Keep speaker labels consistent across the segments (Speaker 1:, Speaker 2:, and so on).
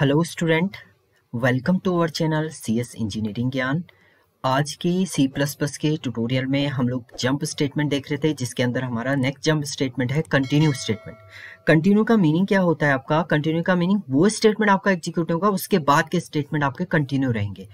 Speaker 1: hello student welcome to our channel C S engineering Gyan आज की C plus plus के tutorial में हम लोग जंप स्टेटमेंट देख रहे थे जिसके अंदर हमारा नेक्स्ट जंप स्टेटमेंट है कंटिन्यू स्टेटमेंट कंटिन्यू का मीनिंग क्या होता है आपका कंटिन्यू का मीनिंग वो स्टेटमेंट आपका एग्जीक्यूट होगा उसके बाद के स्टेटमेंट आपके कंटिन्यू रहेंगे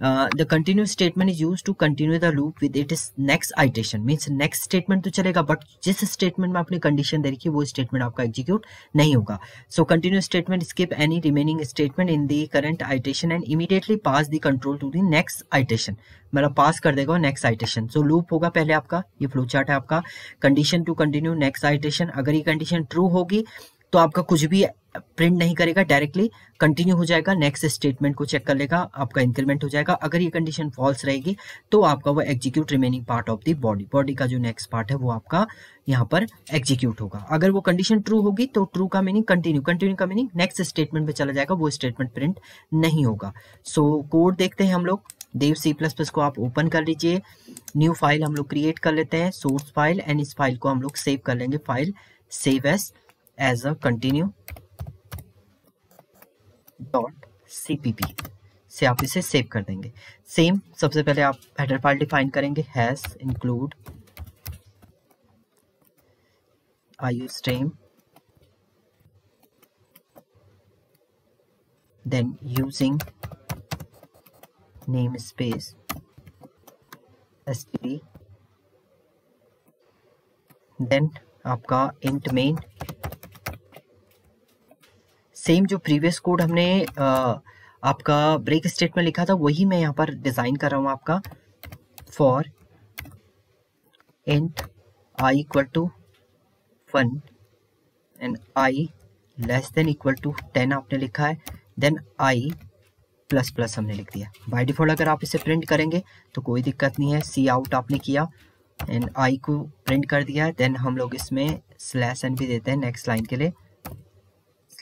Speaker 1: Uh, the continuous statement is used to continue the loop with its next iteration means next statement तो चलेगा but जिस statement में आपने condition दे रखी वो statement आपका execute नहीं होगा so continuous statement skip any remaining statement in the current iteration and immediately pass the control to the next iteration मतलब pass कर देगा next iteration so loop होगा पहले आपका ये flow chart है आपका condition to continue next iteration अगर ये condition true होगी तो आपका कुछ भी प्रिंट नहीं करेगा डायरेक्टली कंटिन्यू हो जाएगा नेक्स्ट स्टेटमेंट को चेक कर लेगा आपका इंक्रीमेंट हो जाएगा अगर ये कंडीशन फॉल्स रहेगी तो आपका वो execute remaining part of the body body का जो नेक्स्ट पार्ट है वो आपका यहाँ पर एग्जीक्यूट होगा अगर वो कंडीशन ट्रू होगी तो ट्रू का मीनिंग कंटिन्यू कंटिन्यू का मीनिंग नेक्स्ट स्टेटमेंट में चला जाएगा वो स्टेटमेंट प्रिंट नहीं होगा सो so, कोड देखते हैं हम लोग देव सी प्लस प्लस को आप ओपन कर लीजिए न्यू फाइल हम लोग क्रिएट कर लेते हैं सोर्स फाइल एंड इस फाइल को हम लोग सेव कर लेंगे file save as as a continue cpp से आप इसे सेव कर देंगे सेम सबसे पहले आप हेडर फाइल डिफाइन करेंगे hash include iostream using namespace std then आपका इंट मेन सेम जो प्रीवियस कोड हमने आपका ब्रेक स्टेट में लिखा था वही मैं यहाँ पर डिज़ाइन कर रहा हूँ आपका for and I equal to one and I less than equal to ten आपने लिखा है देन आई प्लस प्लस हमने लिख दिया बाई डिफॉल्ट अगर आप इसे प्रिंट करेंगे तो कोई दिक्कत नहीं है सी आउट आपने किया एंड आई को प्रिंट कर दिया देन हम लोग इसमें स्लैश एन भी देते हैं नेक्स्ट लाइन के लिए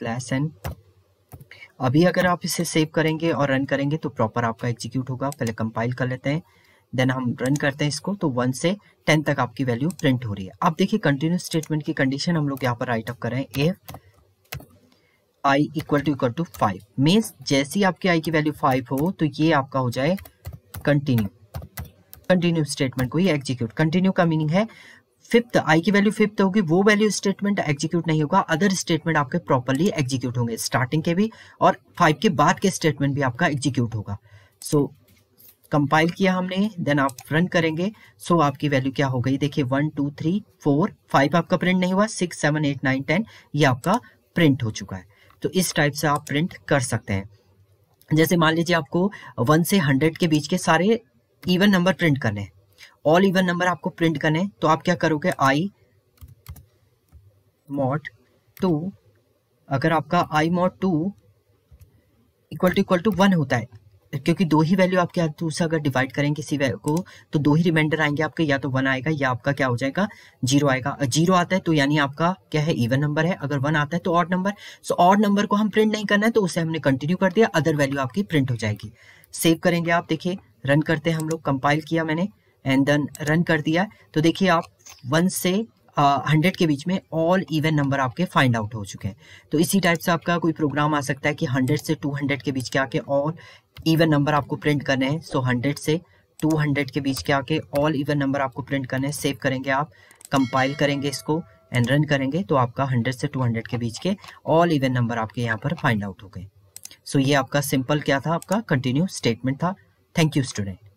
Speaker 1: स्लैश एन अभी अगर आप इसे सेव करेंगे और रन करेंगे तो प्रॉपर आपका एग्जीक्यूट होगा पहले कंपाइल कर लेते हैं देन हम रन करते हैं इसको तो वन से टेन तक आपकी वैल्यू प्रिंट हो रही है आप देखिए कंटिन्यू स्टेटमेंट की कंडीशन हम लोग यहाँ पर राइटअप अप कर रहे हैं if I equal to equal to five means जैसी आपकी आई की वैल्यू फाइव हो तो ये आपका हो जाए कंटिन्यू कंटिन्यू स्टेटमेंट को ही एग्जीक्यूट कंटिन्यू का मीनिंग है फिफ्थ आई की वैल्यू फिफ्थ होगी वो वैल्यू स्टेटमेंट एग्जीक्यूट नहीं होगा अदर स्टेटमेंट आपके प्रॉपरली एग्जीक्यूट होंगे स्टार्टिंग के भी और फाइव के बाद के स्टेटमेंट भी आपका एग्जीक्यूट होगा सो so, कंपाइल किया हमने देन आप रन करेंगे सो so आपकी वैल्यू क्या हो गई देखिए one two three four five आपका प्रिंट नहीं हुआ six seven eight nine ten ये आपका प्रिंट हो चुका है तो इस टाइप से आप प्रिंट कर सकते हैं जैसे मान लीजिए आपको वन से हंड्रेड के बीच के सारे इवन नंबर प्रिंट करने हैं ऑल इवन नंबर आपको प्रिंट करने तो आप क्या करोगे आई मॉट टू अगर आपका I mod two equal to equal to one होता है क्योंकि दो ही वैल्यू आपके यहाँ दूसरा अगर डिवाइड करें किसी वैल्यू को तो दो ही रिमाइंडर आएंगे आपके या तो वन आएगा या आपका क्या हो जाएगा जीरो आएगा जीरो आता है तो यानी आपका क्या है इवन नंबर है अगर वन आता है तो odd number so odd number को हम प्रिंट नहीं करना है तो उसे हमने कंटिन्यू कर दिया अदर वैल्यू आपकी प्रिंट हो जाएगी सेव करेंगे आप देखिए रन करते हैं हम लोग कंपाइल किया मैंने एंड देन रन कर दिया तो देखिए आप वन से हंड्रेड uh, के बीच में ऑल इवन नंबर आपके फाइंड आउट हो चुके हैं तो इसी टाइप से आपका कोई प्रोग्राम आ सकता है कि हंड्रेड से टू हंड्रेड के बीच के आके ऑल इवन नंबर आपको प्रिंट करने हैं सो हंड्रेड से टू हंड्रेड के बीच के आके ऑल इवन नंबर आपको प्रिंट करने हैं सेव करेंगे आप कंपाइल करेंगे इसको एंड रन करेंगे तो आपका हंड्रेड से टू हंड्रेड के बीच के ऑल इवन नंबर आपके यहाँ पर फाइंड आउट हो गए सो so, ये आपका सिंपल क्या था आपका कंटिन्यू स्टेटमेंट था थैंक यू स्टूडेंट